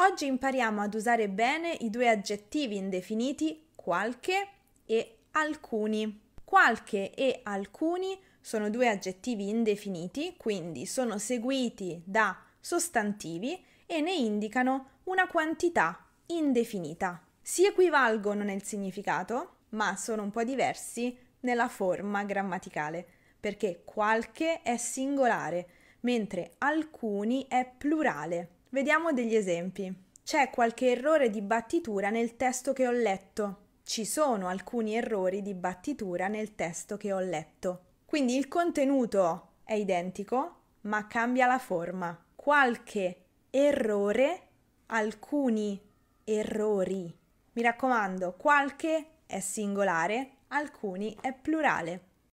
Oggi impariamo ad usare bene i due aggettivi indefiniti qualche e alcuni. Qualche e alcuni sono due aggettivi indefiniti, quindi sono seguiti da sostantivi e ne indicano una quantità indefinita. Si equivalgono nel significato, ma sono un po' diversi nella forma grammaticale, perché qualche è singolare, mentre alcuni è plurale. Vediamo degli esempi. C'è qualche errore di battitura nel testo che ho letto. Ci sono alcuni errori di battitura nel testo che ho letto. Quindi il contenuto è identico, ma cambia la forma. Qualche errore, alcuni errori. Mi raccomando, qualche è singolare, alcuni è plurale.